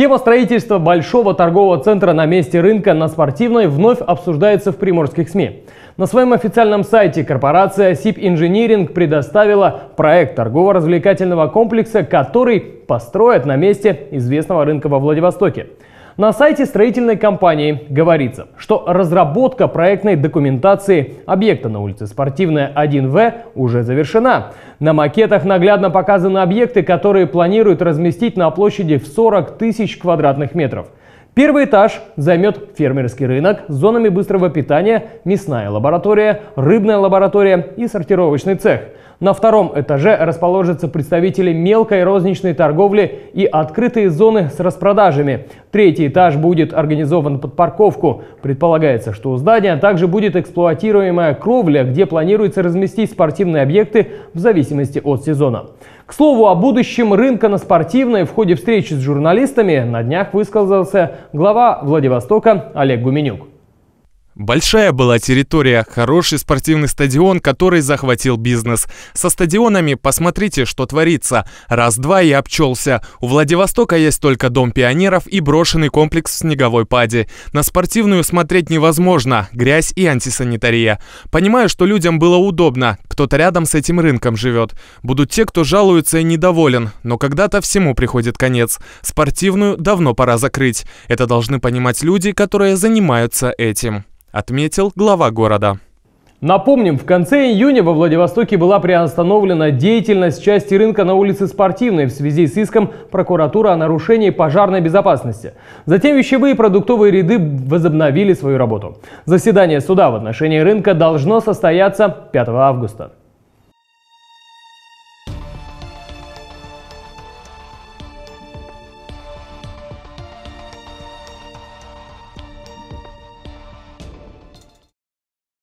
Тема строительства большого торгового центра на месте рынка на Спортивной вновь обсуждается в приморских СМИ. На своем официальном сайте корпорация SIP Engineering предоставила проект торгово-развлекательного комплекса, который построят на месте известного рынка во Владивостоке. На сайте строительной компании говорится, что разработка проектной документации объекта на улице Спортивная 1В уже завершена. На макетах наглядно показаны объекты, которые планируют разместить на площади в 40 тысяч квадратных метров. Первый этаж займет фермерский рынок с зонами быстрого питания, мясная лаборатория, рыбная лаборатория и сортировочный цех. На втором этаже расположатся представители мелкой розничной торговли и открытые зоны с распродажами. Третий этаж будет организован под парковку. Предполагается, что у здания также будет эксплуатируемая кровля, где планируется разместить спортивные объекты в зависимости от сезона. К слову о будущем рынка на спортивной в ходе встречи с журналистами на днях высказался глава Владивостока Олег Гуменюк. Большая была территория, хороший спортивный стадион, который захватил бизнес. Со стадионами посмотрите, что творится. Раз-два и обчелся. У Владивостока есть только дом пионеров и брошенный комплекс в снеговой паде. На спортивную смотреть невозможно. Грязь и антисанитария. Понимаю, что людям было удобно кто-то рядом с этим рынком живет. Будут те, кто жалуется и недоволен, но когда-то всему приходит конец. Спортивную давно пора закрыть. Это должны понимать люди, которые занимаются этим», — отметил глава города. Напомним, в конце июня во Владивостоке была приостановлена деятельность части рынка на улице Спортивной в связи с иском прокуратуры о нарушении пожарной безопасности. Затем вещевые и продуктовые ряды возобновили свою работу. Заседание суда в отношении рынка должно состояться 5 августа.